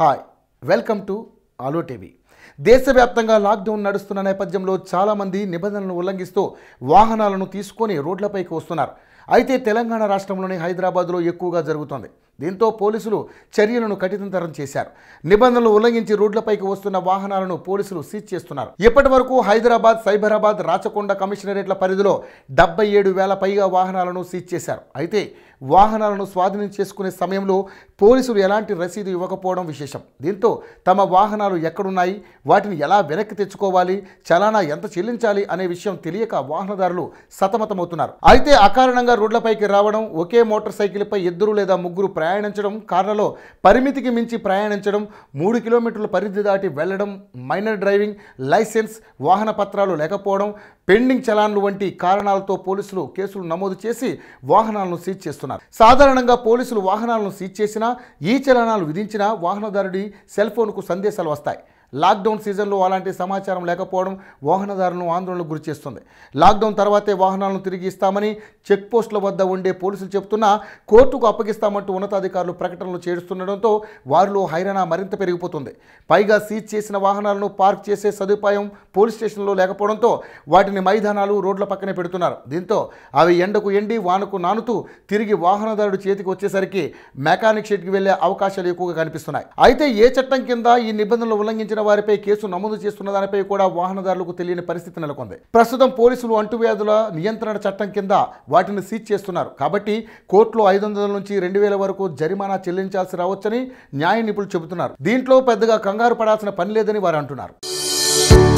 hi welcome to ఆలో TV దేశవ్యాప్తంగా lockdown నడుస్తున్న నేపథ్యంలో చాలామంది నిబంధనలను ఉల్లంఘిస్తూ వాహనాలను తీసుకొని రోడ్లపైకి వస్తున్నారు అయితే తెలంగాణ రాష్ట్రంలోని హైదరాబాద్లో ఎక్కువగా జరుగుతోంది దీంతో పోలీసులు చర్యలను కఠినతరం చేశారు నిబంధనలు ఉల్లంఘించి రోడ్లపైకి వస్తున్న వాహనాలను పోలీసులు సీజ్ చేస్తున్నారు ఇప్పటి వరకు హైదరాబాద్ సైబరాబాద్ రాచకొండ కమిషనరేట్ల పరిధిలో డెబ్బై ఏడు వేల పైగా వాహనాలను సీజ్ చేశారు అయితే వాహనాలను స్వాధీనం చేసుకునే సమయంలో పోలీసులు ఎలాంటి రసీదు ఇవ్వకపోవడం విశేషం దీంతో తమ వాహనాలు ఎక్కడున్నాయి వాటిని ఎలా వెనక్కి తెచ్చుకోవాలి చలానా ఎంత చెల్లించాలి అనే విషయం తెలియక వాహనదారులు సతమతమవుతున్నారు అయితే అకారణంగా రోడ్లపైకి రావడం ఒకే మోటార్ సైకిల్పై ఇద్దరు లేదా ముగ్గురు ప్రయాణించడం కార్లలో పరిమితికి మించి ప్రయాణించడం మూడు కిలోమీటర్ల పరిధి దాటి వెళ్లడం మైనర్ డ్రైవింగ్ లైసెన్స్ వాహన పత్రాలు లేకపోవడం పెండింగ్ చలాన్లు వంటి కారణాలతో పోలీసులు కేసులు నమోదు చేసి వాహనాలను సీజ్ చేస్తున్నారు సాధారణంగా పోలీసులు వాహనాలను సీజ్ చేసినా ఈ చలనాలు విధించినా వాహనదారుడి సెల్ ఫోన్కు సందేశాలు వస్తాయి లాక్డౌన్ సీజన్లో అలాంటి సమాచారం లేకపోవడం వాహనదారులను ఆందోళనకు గురి చేస్తుంది లాక్డౌన్ తర్వాతే వాహనాలను తిరిగి ఇస్తామని చెక్ పోస్టుల వద్ద ఉండే పోలీసులు చెబుతున్నా కోర్టుకు అప్పగిస్తామంటూ ఉన్నతాధికారులు ప్రకటనలు చేస్తుండడంతో వారిలో హైరాణ మరింత పెరిగిపోతుంది పైగా సీజ్ చేసిన వాహనాలను పార్క్ చేసే సదుపాయం పోలీస్ స్టేషన్లో లేకపోవడంతో వాటిని మైదానాలు రోడ్ల పక్కనే పెడుతున్నారు దీంతో అవి ఎండకు ఎండి వానకు నానుతూ తిరిగి వాహనదారుడు చేతికి వచ్చేసరికి మెకానిక్ షెడ్కి వెళ్లే అవకాశాలు ఎక్కువగా కనిపిస్తున్నాయి అయితే ఏ చట్టం కింద ఈ నిబంధనలు ఉల్లంఘించిన చేసిన వారిపై కేసు నమోదు చేస్తున్న దానిపై కూడా వాహనదారులకు తెలియని పరిస్థితి నెలకొంది ప్రస్తుతం పోలీసులు అంటువ్యాధుల నియంత్రణ చట్టం కింద వాటిని సీజ్ చేస్తున్నారు కాబట్టి కోర్టులో ఐదు వందల నుంచి రెండు వేల వరకు జరిమానా చెల్లించాల్సి రావచ్చని న్యాయ నిపుణులు చెబుతున్నారు దీంట్లో పెద్దగా కంగారు పడాల్సిన పని లేదని వారు అంటున్నారు